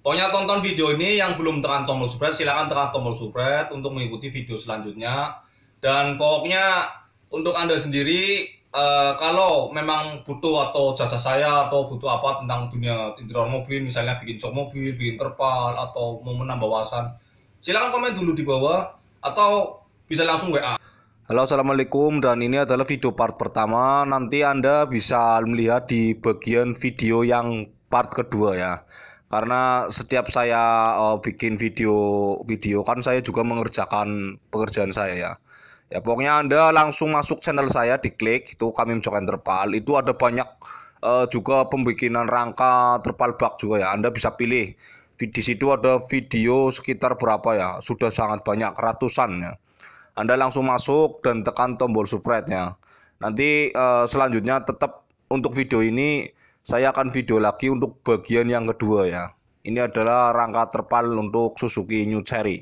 Pokoknya tonton video ini yang belum tekan tombol subscribe silahkan tekan tombol subscribe untuk mengikuti video selanjutnya. Dan pokoknya untuk Anda sendiri eh, kalau memang butuh atau jasa saya atau butuh apa tentang dunia interior mobil misalnya bikin jok mobil, bikin terpal atau mau menambah wawasan silahkan komen dulu di bawah atau bisa langsung WA. Halo assalamualaikum dan ini adalah video part pertama nanti Anda bisa melihat di bagian video yang part kedua ya karena setiap saya uh, bikin video video kan saya juga mengerjakan pekerjaan saya ya ya pokoknya anda langsung masuk channel saya diklik itu kami mencokan terpal itu ada banyak uh, juga pembikinan rangka terpal bak juga ya anda bisa pilih di situ ada video sekitar berapa ya sudah sangat banyak ratusan ya anda langsung masuk dan tekan tombol subscribe nya nanti uh, selanjutnya tetap untuk video ini saya akan video lagi untuk bagian yang kedua ya. Ini adalah rangka terpal untuk Suzuki New Cherry.